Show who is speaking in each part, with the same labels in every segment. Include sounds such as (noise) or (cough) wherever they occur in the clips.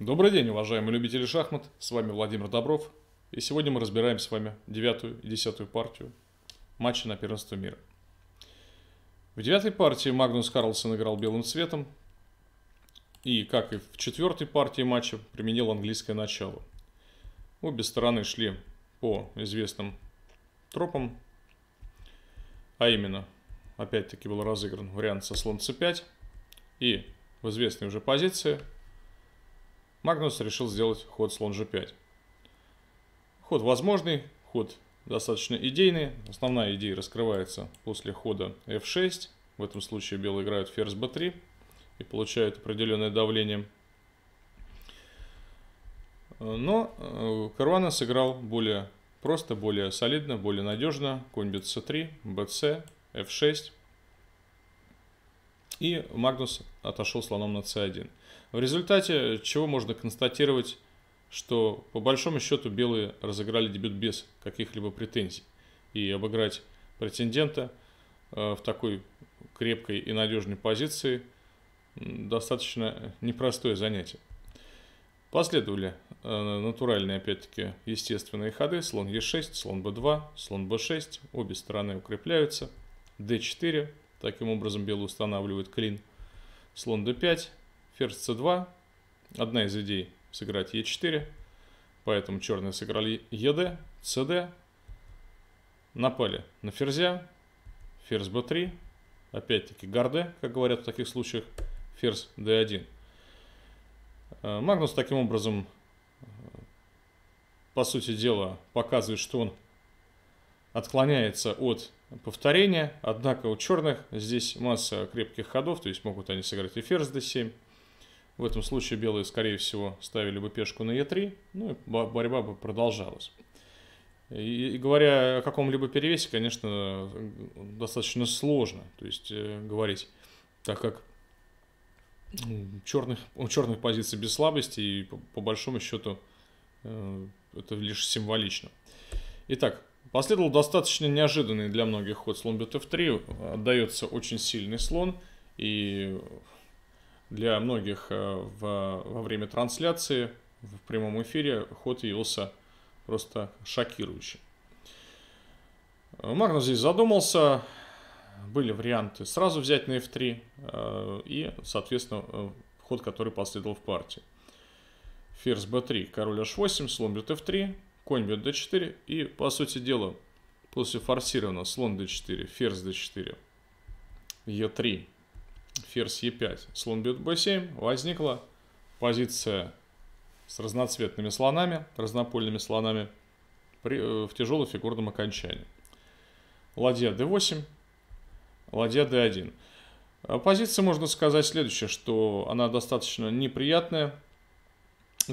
Speaker 1: Добрый день, уважаемые любители шахмат, с вами Владимир Добров, и сегодня мы разбираем с вами девятую и десятую партию матча на первенство мира. В девятой партии Магнус Карлсон играл белым цветом, и, как и в четвертой партии матча, применил английское начало. Обе стороны шли по известным тропам, а именно, опять-таки был разыгран вариант со слон c5, и в известной уже позиции – Магнус решил сделать ход слон g5. Ход возможный, ход достаточно идейный. Основная идея раскрывается после хода f6. В этом случае белые играют ферзь b3 и получают определенное давление. Но э, Каруана сыграл более просто, более солидно, более надежно. Конь bc3, bc, f6. И Магнус отошел слоном на c1. В результате чего можно констатировать, что по большому счету белые разыграли дебют без каких-либо претензий. И обыграть претендента э, в такой крепкой и надежной позиции достаточно непростое занятие. Последовали э, натуральные, опять-таки, естественные ходы. Слон e 6 слон b 2 слон b 6 Обе стороны укрепляются. d 4 Таким образом, белый устанавливает клин слон d5, ферзь c2. Одна из идей сыграть e4. Поэтому черные сыграли ед, cd. Напали на ферзя, ферзь b3. Опять-таки гарде, как говорят в таких случаях, ферзь d1. Э, Магнус таким образом, э, по сути дела, показывает, что он отклоняется от повторения, однако у черных здесь масса крепких ходов, то есть могут они сыграть и ферзь d7. В этом случае белые, скорее всего, ставили бы пешку на e3, ну и борьба бы продолжалась. И, говоря о каком-либо перевесе, конечно, достаточно сложно, то есть э, говорить, так как у черных, у черных позиций без слабости и по, по большому счету э, это лишь символично. Итак, Последовал достаточно неожиданный для многих ход слон бьет f3, отдается очень сильный слон, и для многих э, в, во время трансляции в прямом эфире ход явился просто шокирующим. Э, Магнус здесь задумался, были варианты сразу взять на f3 э, и, соответственно, ход, который последовал в партии. Ферзь b3, король h8, слон бьет f3, конь бьет d4, и, по сути дела, после форсированного слон d4, ферзь d4, e3, ферзь e5, слон бьет b7, возникла позиция с разноцветными слонами, разнопольными слонами при, э, в тяжелом фигурном окончании. Ладья d8, ладья d1. Э, позиция, можно сказать, следующая, что она достаточно неприятная,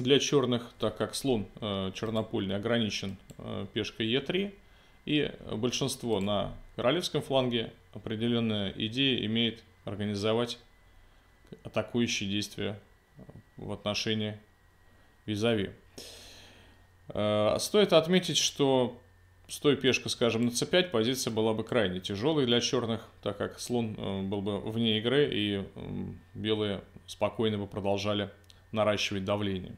Speaker 1: для черных, так как слон э, чернопольный ограничен э, пешкой Е3, и большинство на королевском фланге определенная идея имеет организовать атакующие действия в отношении визави. Э, стоит отметить, что стоя пешка, скажем, на c5, позиция была бы крайне тяжелой для черных, так как слон э, был бы вне игры, и белые спокойно бы продолжали наращивать давление.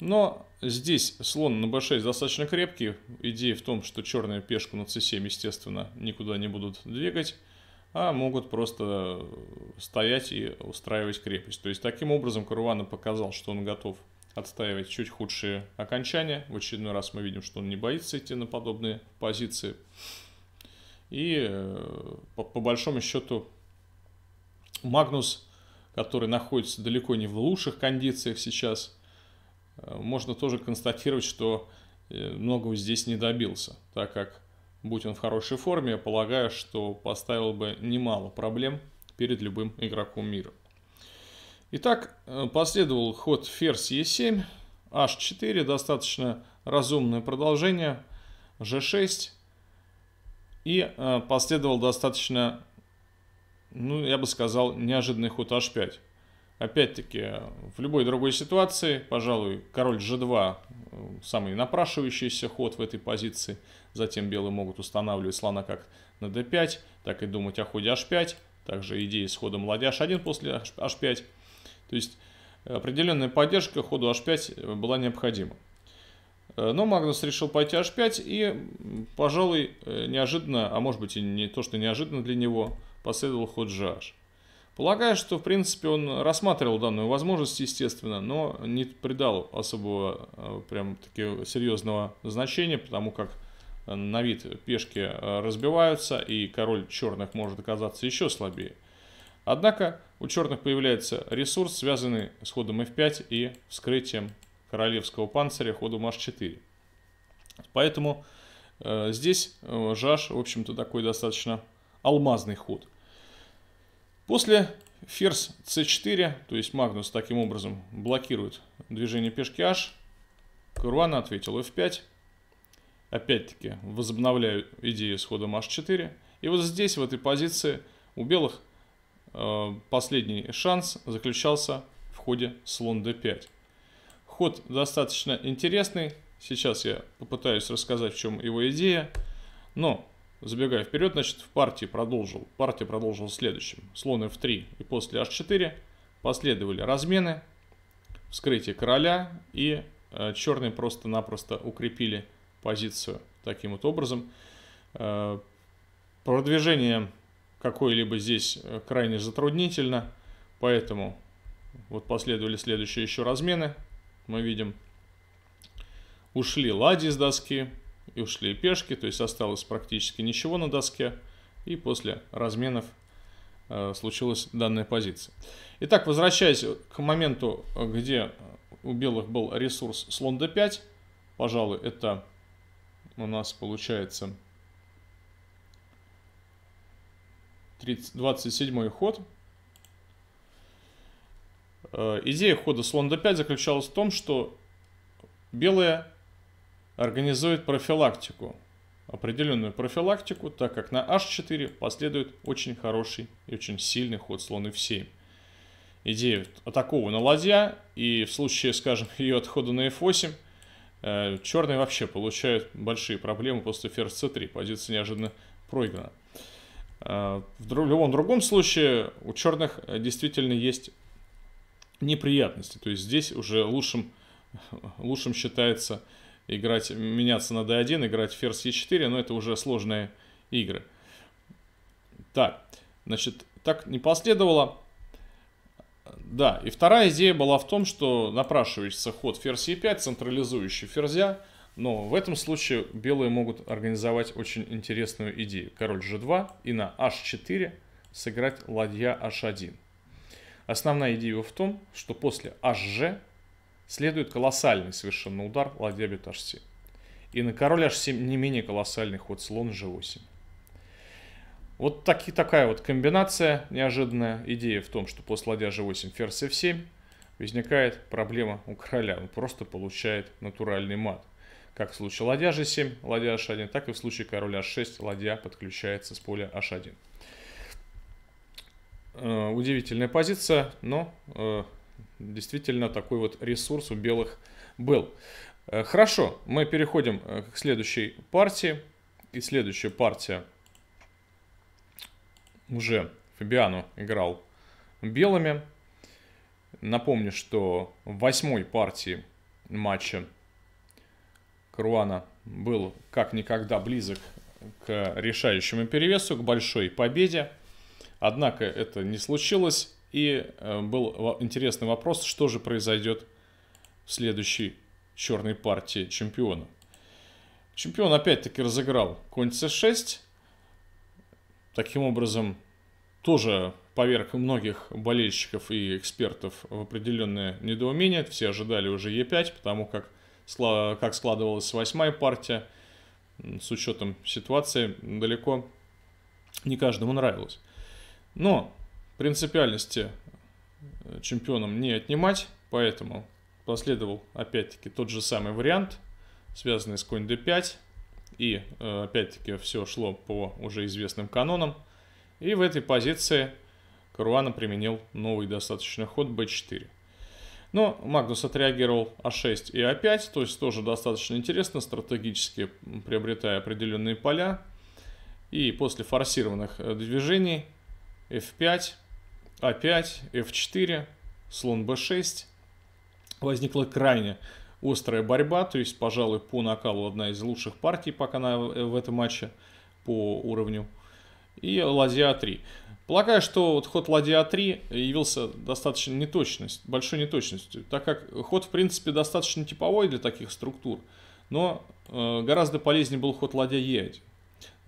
Speaker 1: Но здесь слон на b6 достаточно крепкий. Идея в том, что черные пешку на c7, естественно, никуда не будут двигать, а могут просто стоять и устраивать крепость. То есть таким образом Каруана показал, что он готов отстаивать чуть худшие окончания. В очередной раз мы видим, что он не боится идти на подобные позиции. И э, по, по большому счету Магнус, который находится далеко не в лучших кондициях сейчас – Э, можно тоже констатировать, что э, многого здесь не добился, так как, будь он в хорошей форме, я полагаю, что поставил бы немало проблем перед любым игроком мира. Итак, э, последовал ход ферзь e7, h4, достаточно разумное продолжение, g6, и последовал достаточно, ну, я бы сказал, неожиданный ход h5. Опять-таки, в любой другой ситуации, пожалуй, король g2, э, самый напрашивающийся ход в этой позиции. Затем белые могут устанавливать слона как на d5, так и думать о ходе h5. Также идея с ходом ладья h1 после h5. То есть, определенная поддержка ходу h5 э, была необходима. Э, но Магнус решил пойти h5 и, пожалуй, неожиданно, а может быть и не то, что неожиданно для него, последовал ход gh. Полагаю, что, в принципе, он рассматривал данную возможность, естественно, но не придал особого, э, прям таки серьезного значения, потому как на вид пешки э, разбиваются, и король черных может оказаться еще слабее. Однако у черных появляется ресурс, связанный с ходом f5 и вскрытием королевского панциря ходом h4. Поэтому э, здесь э, жаж, в общем-то, такой достаточно алмазный ход – После ферзь c4, то есть Магнус таким образом блокирует движение пешки h. Куруана ответил f5. Опять-таки возобновляю идею с ходом h4. И вот здесь, в этой позиции, у белых э, последний шанс заключался в ходе слон d5. Ход достаточно интересный. Сейчас я попытаюсь рассказать, в чем его идея. Но Забегая вперед, значит, в партии продолжил. Партия продолжила следующим. Слон f3 и после h4 последовали размены, вскрытие короля и э, черные просто-напросто укрепили позицию таким вот образом. Э, продвижение какое-либо здесь э, крайне затруднительно, поэтому вот последовали следующие еще размены. Мы видим, ушли ладьи с доски, и ушли пешки, то есть осталось практически ничего на доске. И после разменов э, случилась данная позиция. Итак, возвращаясь к моменту, где у белых был ресурс слон d5, пожалуй, это у нас получается 27 ход. Э, идея хода слон d5 заключалась в том, что белые организует профилактику, определенную профилактику, так как на H4 последует очень хороший и очень сильный ход слон F7. Идея на ладья, и в случае, скажем, (laughs) ее отхода на F8, э, черные вообще получают большие проблемы после ферзь C3, позиция неожиданно проиграна. Э, в любом другом случае у черных э, действительно есть неприятности, то есть здесь уже лучшим, (laughs) лучшим считается играть, меняться на d1, играть ферзь e4, но это уже сложные игры. Так, значит, так не последовало. Да, и вторая идея была в том, что напрашивается ход ферзь e5, централизующий ферзя, но в этом случае белые могут организовать очень интересную идею. Король g2 и на h4 сыграть ладья h1. Основная идея в том, что после hg следует колоссальный совершенно удар ладья бьет h7. И на король h7 не менее колоссальный ход слон g8. Вот таки, такая вот комбинация неожиданная. Идея в том, что после ладья g8 ферзь f7 возникает проблема у короля. Он просто получает натуральный мат. Как в случае ладья g7, ладья h1, так и в случае короля h6 ладья подключается с поля h1. Э, удивительная позиция, но э, Действительно, такой вот ресурс у белых был. Э, хорошо, мы переходим э, к следующей партии. И следующая партия уже Фабиану играл белыми. Напомню, что в восьмой партии матча Круана был как никогда близок к решающему перевесу, к большой победе. Однако это не случилось. И э, был интересный вопрос, что же произойдет в следующей черной партии чемпиона. Чемпион опять-таки разыграл конь c6. Таким образом, тоже поверх многих болельщиков и экспертов в определенное недоумение. Все ожидали уже e5, потому как, как складывалась восьмая партия, с учетом ситуации, далеко не каждому нравилось. Но принципиальности э, чемпионам не отнимать, поэтому последовал опять-таки тот же самый вариант, связанный с конь d5, и э, опять-таки все шло по уже известным канонам, и в этой позиции Каруана применил новый достаточно ход b4. Но Магнус отреагировал А6 и А5, то есть тоже достаточно интересно, стратегически приобретая определенные поля. И после форсированных э, движений F5 а5, F4, слон B6. Возникла крайне острая борьба, то есть, пожалуй, по накалу одна из лучших партий пока на, э, в этом матче по уровню. И ладья 3. Полагаю, что вот ход ладья 3 явился достаточно неточность, большой неточностью, так как ход, в принципе, достаточно типовой для таких структур, но э, гораздо полезнее был ход ладья Е1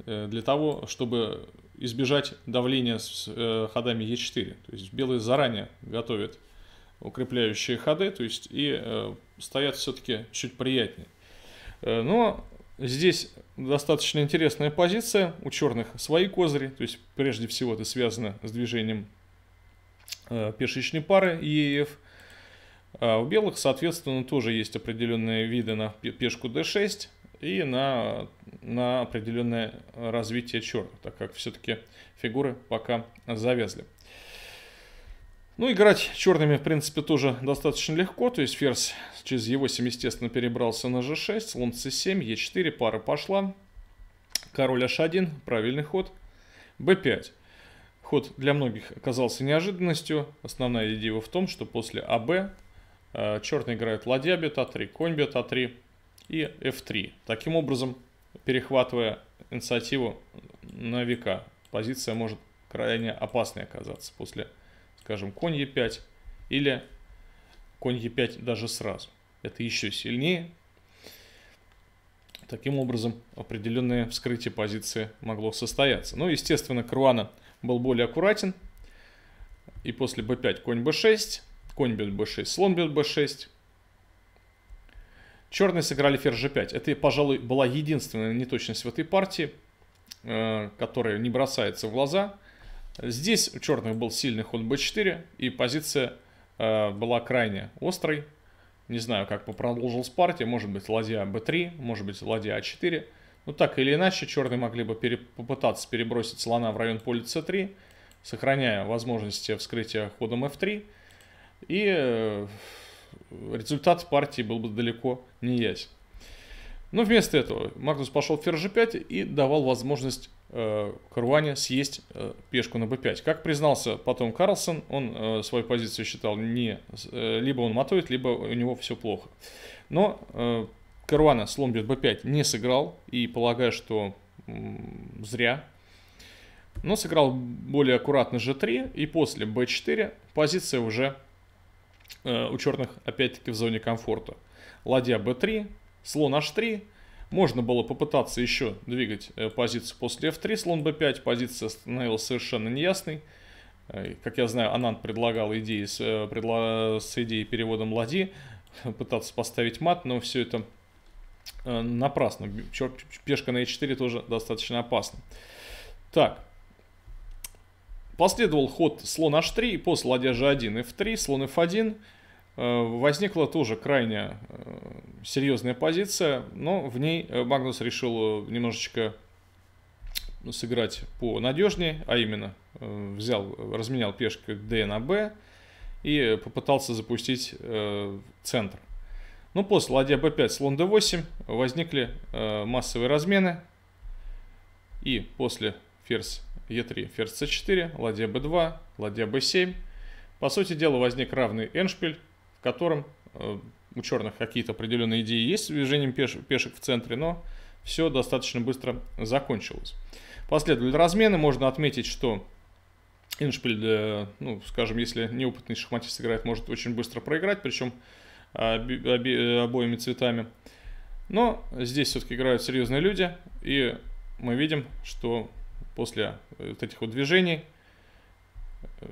Speaker 1: э, для того, чтобы избежать давления с э, ходами Е4. То есть белые заранее готовят укрепляющие ходы, то есть и э, стоят все-таки чуть приятнее. Э, но здесь достаточно интересная позиция. У черных свои козыри, то есть прежде всего это связано с движением э, пешечной пары ЕФ. А у белых, соответственно, тоже есть определенные виды на пешку d6, и на, на определенное развитие черных, так как все-таки фигуры пока завязли. Ну, играть черными, в принципе, тоже достаточно легко. То есть ферзь через его 7, естественно, перебрался на g6, слон c7, e4, пара пошла. Король h1, правильный ход. b5. Ход для многих оказался неожиданностью. Основная идея в том, что после АБ э, черные играют ладья бета 3, конь бета 3 и f3. Таким образом, перехватывая инициативу на века, позиция может крайне опасной оказаться после, скажем, конь e5 или конь e5 даже сразу. Это еще сильнее. Таким образом, определенное вскрытие позиции могло состояться. Но, ну, естественно, Круана был более аккуратен. И после b5 конь b6, конь бьет b6, слон бьет b6, Черные сыграли ферзь g5. Это, пожалуй, была единственная неточность в этой партии, э, которая не бросается в глаза. Здесь у черных был сильный ход b4, и позиция э, была крайне острой. Не знаю, как бы продолжилась партия. Может быть, ладья b3, может быть, ладья a4. А ну, так или иначе, черные могли бы пере... попытаться перебросить слона в район поля c3, сохраняя возможности вскрытия ходом f3. И э, результат партии был бы далеко не ясен. Но вместо этого Магнус пошел в ферзь g5 и давал возможность э, Каруане съесть э, пешку на b5. Как признался потом Карлсон, он э, свою позицию считал не... Э, либо он матует, либо у него все плохо. Но э, Каруана слон бьет b5 не сыграл, и полагаю, что э, зря. Но сыграл более аккуратно g3, и после b4 позиция уже Э, у черных, опять-таки, в зоне комфорта. Ладья b3, слон h3. Можно было попытаться еще двигать э, позицию после f3, слон b5. Позиция становилась совершенно неясной. Э, как я знаю, Ананд предлагал идеи с, предла... с идеей переводом ладьи, (laughs) пытаться поставить мат, но все это напрасно. Пешка на e4 тоже достаточно опасно. Так, Последовал ход слон h3, после ладья g1, f3, слон f1. Э, возникла тоже крайне э, серьезная позиция, но в ней э, Магнус решил немножечко ну, сыграть по надежнее, а именно взял, разменял пешку d на b и попытался запустить центр. Но ну, после ладья b5, слон d8 возникли массовые размены и после ферзь e 3 ферзь c4, ладья b2, ладья b7. По сути дела возник равный эншпиль, в котором э, у черных какие-то определенные идеи есть с движением пеш пешек в центре, но все достаточно быстро закончилось. Последовали размены, можно отметить, что Эншпиль, э, ну, скажем, если неопытный шахматист играет, может очень быстро проиграть, причем оби, обоими цветами. Но здесь все-таки играют серьезные люди, и мы видим, что после э, вот этих вот движений, э,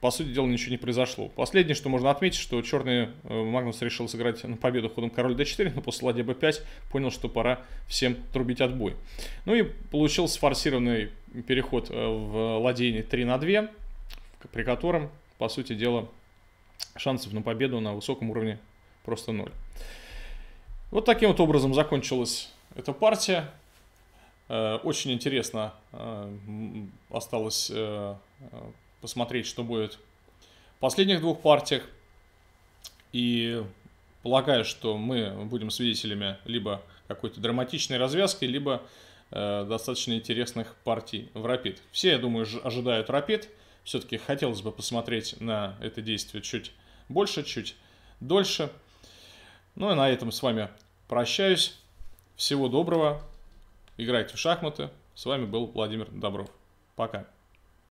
Speaker 1: по сути дела, ничего не произошло. Последнее, что можно отметить, что черный э, Магнус решил сыграть на победу ходом король d4, но после ладья b5 понял, что пора всем трубить отбой. Ну и получился форсированный переход в ладейне 3 на 2, при котором, по сути дела, шансов на победу на высоком уровне просто ноль. Вот таким вот образом закончилась эта партия. Э, очень интересно э, осталось э, посмотреть, что будет в последних двух партиях. И полагаю, что мы будем свидетелями либо какой-то драматичной развязки, либо достаточно интересных партий в Рапид. Все, я думаю, ожидают Рапид. Все-таки хотелось бы посмотреть на это действие чуть больше, чуть дольше. Ну и на этом с вами прощаюсь. Всего доброго играйте в шахматы. С вами был Владимир Добров. Пока.